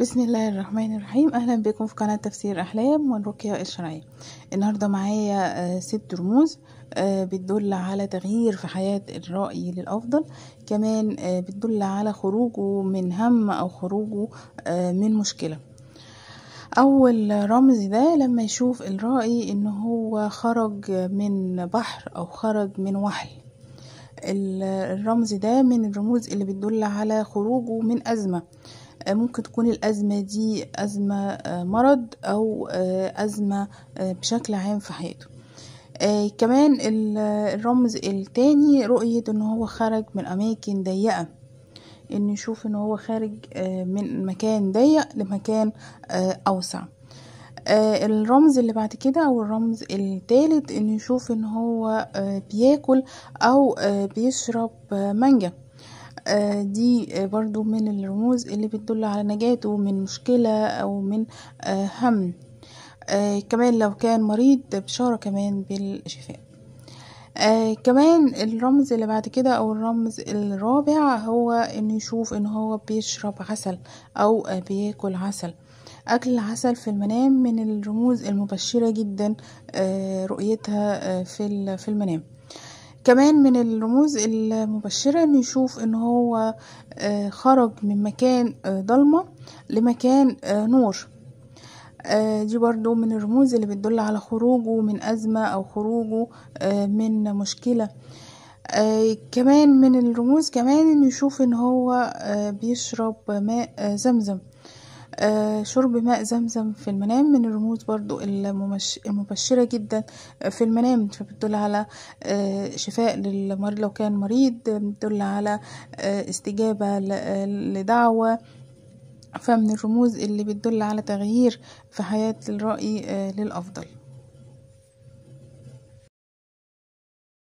بسم الله الرحمن الرحيم اهلا بكم في قناه تفسير احلام والرقيه الشرعيه النهارده معايا آه، ست رموز آه، بتدل على تغيير في حياه الراي للافضل كمان آه، بتدل على خروجه من هم او خروجه من مشكله اول رمز ده لما يشوف الرائي ان هو خرج من بحر او خرج من وحل الرمز ده من الرموز اللي بتدل على خروجه من ازمه آه، ممكن تكون الأزمة دي أزمة آه، مرض أو آه، أزمة بشكل عام في حياته كمان الرمز التاني رؤية أنه هو خرج من اماكن ضيقة ان يشوف أنه هو خارج من مكان ضيق لمكان اوسع الرمز اللي بعد كده او الرمز التالت ان يشوف ان هو بياكل او بيشرب مانجا آه، دي آه، برضو من الرموز اللي بتدل على نجاته من مشكلة أو من آه، هم كمان لو كان مريض بشارة كمان بالشفاء آه كمان الرمز اللي بعد كده او الرمز الرابع هو انه يشوف ان هو بيشرب عسل او بياكل عسل اكل العسل في المنام من الرموز المبشره جدا آه رؤيتها آه في المنام كمان من الرموز المبشرة يشوف ان هو آه، خرج من مكان ضلمة آه، لمكان آه، نور دي برضو من الرموز اللي بتدل على خروجه من أزمة أو خروجه من مشكلة كمان من الرموز كمان يشوف ان هو بيشرب ماء زمزم آه، شرب ماء زمزم في المنام من الرموز برضو المبشرة جدا آه، في المنام فبتدل على آه، شفاء للمريض لو كان مريض بتدل على استجابة لدعوة فمن الرموز اللي بتدل على تغيير في حياة الرأي للأفضل